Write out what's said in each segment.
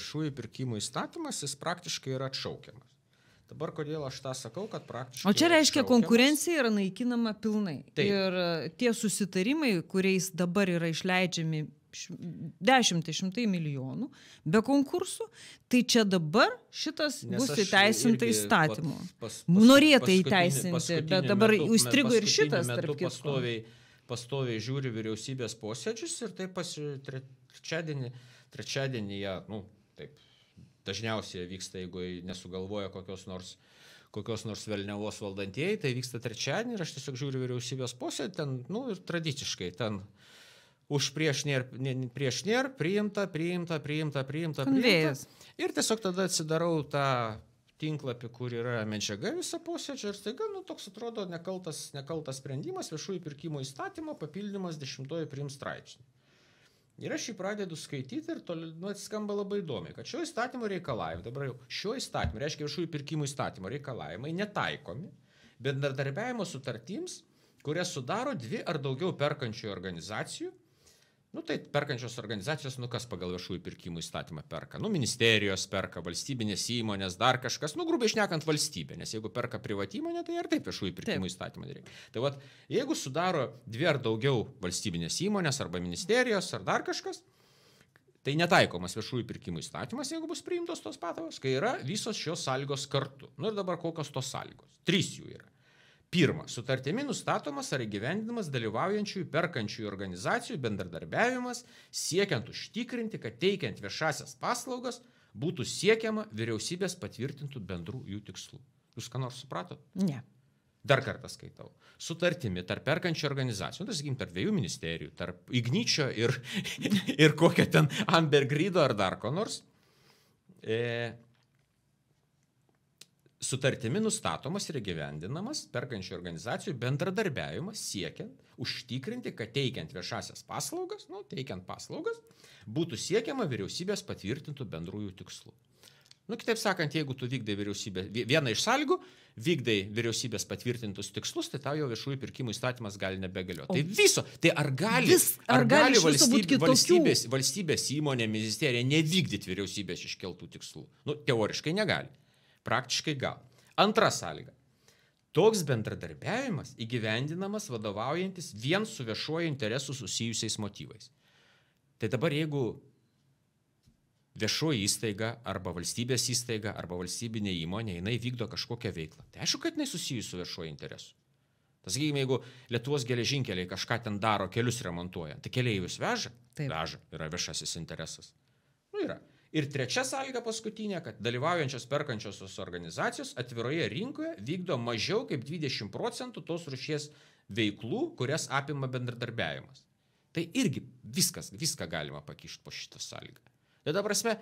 viešųjų pirkimų įstatymas, jis praktiškai yra atšaukiamas. Dabar kodėl aš tą sakau, kad praktiškai. O čia reiškia, atšaukiamas. konkurencija yra naikinama pilnai. Taip. Ir e, tie susitarimai, kuriais dabar yra išleidžiami dešimtai šimtai milijonų be konkursų, tai čia dabar šitas Nes bus įteisinta įstatymu. Pas, pas, nu, Norėta įteisinti, paskutinį bet dabar įstrigo ir šitas, tarp kitko. Pastoviai, pastoviai žiūri vyriausybės posėdžius ir tai pasi, tre, trečiadienį, trečiadienį ją, nu, taip dažniausiai vyksta, jeigu nesugalvoja kokios nors kokios nors velniavos valdantieji, tai vyksta trečiadienį ir aš tiesiog žiūriu vyriausybės posėdį, ten, nu, ir tradiciškai, ten už prieš nėr, prieš nėr, priimta, priimta, priimta, priimta, Konvėjus. priimta. Ir tiesiog tada atsidarau tą tinklapį, kur yra medžiaga viso posėdžio ir staiga, nu, toks atrodo nekaltas, nekaltas sprendimas viešųjų pirkimų įstatymo papildymas dešimtojo priims straipsnį. Ir aš jį pradedu skaityti ir toliau, nu, atskamba labai įdomiai, kad šio įstatymo reikalavimai, dabar jau šio įstatymo, reiškia viešųjų pirkimų įstatymo reikalavimai netaikomi bendradarbiavimo sutartims, kurias sudaro dvi ar daugiau perkančiųjų organizacijų Nu tai perkančios organizacijos, nu kas pagal viešųjų pirkimų įstatymą perka? Nu ministerijos perka, valstybinės įmonės, dar kažkas, nu grubiai išnekant valstybė, nes jeigu perka privati įmonė, tai ir taip viešųjų pirkimų taip. įstatymą reikia. Tai vad, jeigu sudaro dvi ar daugiau valstybinės įmonės arba ministerijos ar dar kažkas, tai netaikomas viešųjų pirkimų įstatymas, jeigu bus priimtos tos patavos, kai yra visos šios sąlygos kartu. Nu ir dabar kokios tos sąlygos? Trys jų yra. Pirma, sutartimi nustatomas ar įgyvendinamas dalyvaujančiųjų perkančiųjų organizacijų bendradarbiavimas, siekiant užtikrinti, kad teikiant viešasias paslaugas būtų siekiama vyriausybės patvirtintų bendrų jų tikslų. Jūs ką nors supratote? Ne. Dar kartą skaitau. Sutartimi tarp perkančių organizacijų, tai nu, sakykime, tarp dviejų ministerijų, tarp Ignyčio ir, ir kokio ten Ambergrido ar dar ko nors, e, Sutartimi nustatomas ir gyvendinamas perkančių organizacijų bendradarbiavimas siekiant užtikrinti, kad teikiant viešasias paslaugas, nu, teikiant paslaugas, būtų siekiama vyriausybės patvirtintų bendrųjų tikslų. Nu, kitaip sakant, jeigu tu vykdai vyriausybę, vieną iš sąlygų, vykdai vyriausybės patvirtintus tikslus, tai tau jo viešųjų pirkimų įstatymas gali nebegalioti. Tai viso, tai ar gali, vis, ar, ar gali, gali valstybė, valstybės, valstybės įmonė, ministerija nevykdyti vyriausybės iškeltų tikslų? Nu, teoriškai negali. Praktiškai gal. Antra sąlyga. Toks bendradarbiavimas įgyvendinamas vadovaujantis vien su viešuoju interesu susijusiais motyvais. Tai dabar jeigu viešoji įstaiga arba valstybės įstaiga arba valstybinė įmonė, jinai vykdo kažkokią veiklą, tai aišku, kad jinai susijusi su viešuoju interesu. Tas, sakykime, jeigu Lietuvos geležinkeliai kažką ten daro, kelius remontuoja, tai keliaivius veža, Taip. veža, yra viešasis interesas. Nu, yra. Ir trečia sąlyga paskutinė, kad dalyvaujančios perkančiosios organizacijos atviroje rinkoje vykdo mažiau kaip 20 procentų tos rušies veiklų, kurias apima bendradarbiavimas. Tai irgi viskas, viską galima pakišti po šitą sąlygą. Tai dabar prasme,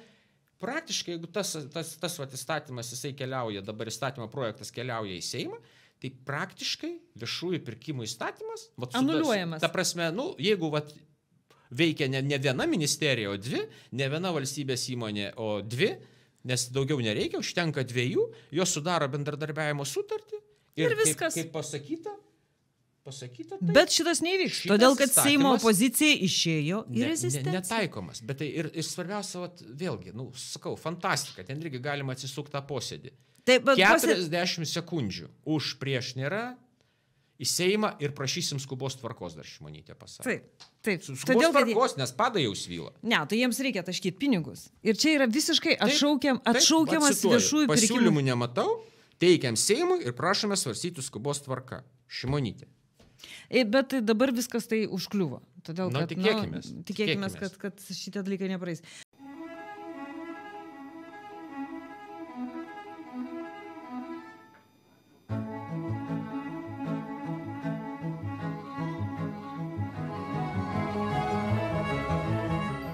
praktiškai, jeigu tas, tas, tas vat, įstatymas, jisai keliauja, dabar įstatymo projektas keliauja į Seimą, tai praktiškai viešųjų pirkimų įstatymas vat, anuliuojamas. Tas, ta prasme, nu, jeigu vat, veikia ne, ne viena ministerija, o dvi, ne viena valstybės įmonė, o dvi, nes daugiau nereikia, užtenka dviejų, jos sudaro bendradarbiavimo sutartį ir, ir viskas. Kaip, kaip pasakyta, pasakyta. Tai bet šitas neįvyks. Todėl, kad Seimo opozicija išėjo į ne, rezistenciją. Ne, netaikomas, bet tai ir, ir svarbiausia, vat, vėlgi, nu, sakau, fantastika, ten irgi galima atsisukti tą posėdį. Taip, bet 40 posėd... sekundžių už prieš nėra, į Seimą ir prašysim skubos tvarkos dar šimonytė pasakė. Taip, taip. Skubos Todėl, tvarkos, kad... nes pada jau svyla. Ne, tai jiems reikia taškyti pinigus. Ir čia yra visiškai atšaukiam, taip, atšaukiamas taip, viešųjų pirkimų. Pasiūlymų nematau, teikiam Seimui ir prašome svarstyti skubos tvarką. Šimonytė. E, bet dabar viskas tai užkliuvo. Todėl, Na, kad, tikėkimės, nu, tikėkimės, tikėkimės. Kad, kad šitie dalykai nepraeis.